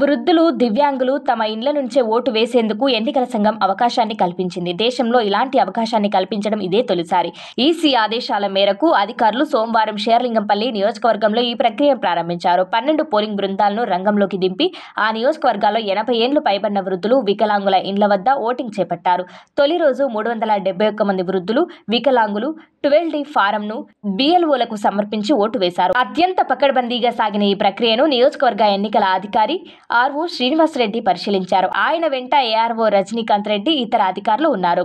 వృద్ధులు దివ్యాంగులు తమ ఇండ్ల నుంచే ఓటు వేసేందుకు ఎన్నికల సంఘం అవకాశాన్ని కల్పించింది దేశంలో ఇలాంటి అవకాశాన్ని కల్పించడం ఇదే తొలిసారి ఈసీ ఆదేశాల మేరకు అధికారులు సోమవారం షేర్లింగంపల్లి నియోజకవర్గంలో ఈ ప్రక్రియను ప్రారంభించారు పన్నెండు పోలింగ్ బృందాలను రంగంలోకి దింపి ఆ నియోజకవర్గాల్లో ఎనభై ఏండ్లు పైబడిన వృద్ధులు వికలాంగుల ఇండ్ల వద్ద ఓటింగ్ చేపట్టారు తొలి రోజు మూడు వందల ఒక్క మంది వృద్ధులు వికలాంగులు ట్వెల్వ్ డి ను బిఎల్ఓలకు సమర్పించి ఓటు వేశారు అత్యంత పకడ్బందీగా సాగిన ఈ ప్రక్రియను నియోజకవర్గ ఎన్నికల అధికారి ఆర్వో శ్రీనివాసరెడ్డి పరిశీలించారు ఆయన వెంట ఏఆర్ఓ రజనీకాంత్ రెడ్డి ఇతర అధికారులు ఉన్నారు